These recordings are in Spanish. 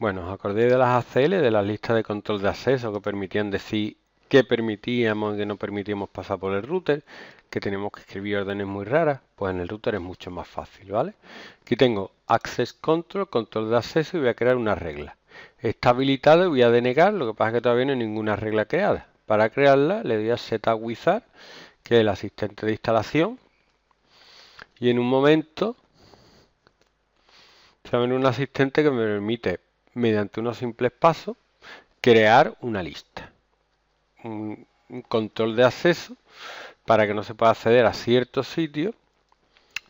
Bueno, os de las ACL, de las listas de control de acceso que permitían decir qué permitíamos y qué no permitíamos pasar por el router, que tenemos que escribir órdenes muy raras, pues en el router es mucho más fácil, ¿vale? Aquí tengo access control, control de acceso y voy a crear una regla. Está habilitado, y voy a denegar, lo que pasa es que todavía no hay ninguna regla creada. Para crearla le doy a setup Wizard, que es el asistente de instalación, y en un momento se un asistente que me permite mediante unos simples pasos, crear una lista. Un, control de acceso para que no se pueda acceder a ciertos sitios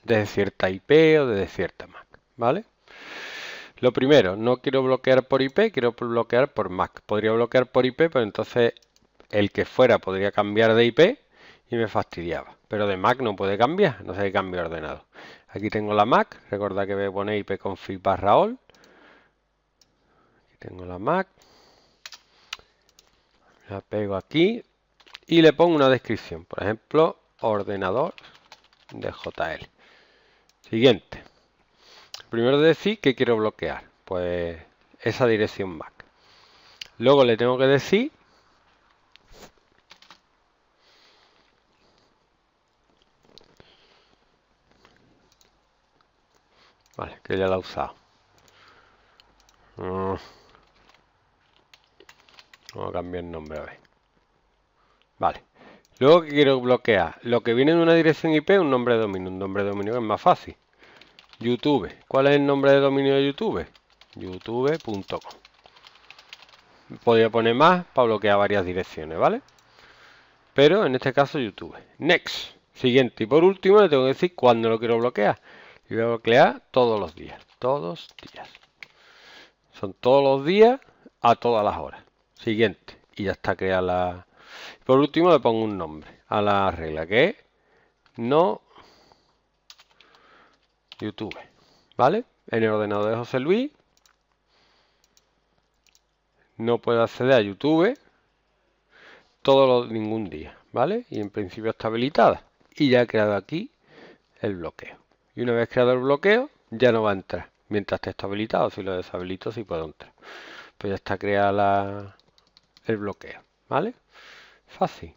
desde cierta IP o desde cierta Mac, ¿vale? Lo primero, no quiero bloquear por IP, quiero bloquear por Mac. Podría bloquear por IP, pero entonces el que fuera podría cambiar de IP y me fastidiaba. Pero de Mac no puede cambiar, no sé qué cambio ordenado. Aquí tengo la Mac, recordad que me pone IP config barra all. Tengo la Mac. La pego aquí y le pongo una descripción. Por ejemplo, ordenador de JL. Siguiente. Primero decir que quiero bloquear. Pues esa dirección Mac. Luego le tengo que decir Vale, que ya la ha usado. Mm. Vamos a cambiar el nombre, a ver. Vale. Luego que quiero bloquear lo que viene de una dirección IP, un nombre de dominio. Un nombre de dominio que es más fácil. YouTube. ¿Cuál es el nombre de dominio de YouTube? youtube.com. Podría poner más para bloquear varias direcciones, ¿vale? Pero en este caso YouTube. Next. Siguiente. Y por último le tengo que decir cuándo lo quiero bloquear. Y voy a bloquear todos los días. Todos días. Son todos los días a todas las horas siguiente y ya está creada la por último le pongo un nombre a la regla que es no youtube vale en el ordenador de José Luis no puedo acceder a youtube todos lo ningún día vale y en principio está habilitada y ya he creado aquí el bloqueo y una vez creado el bloqueo ya no va a entrar mientras esté habilitado si lo deshabilito sí puedo entrar pues ya está creada la el bloqueo. ¿Vale? Fácil.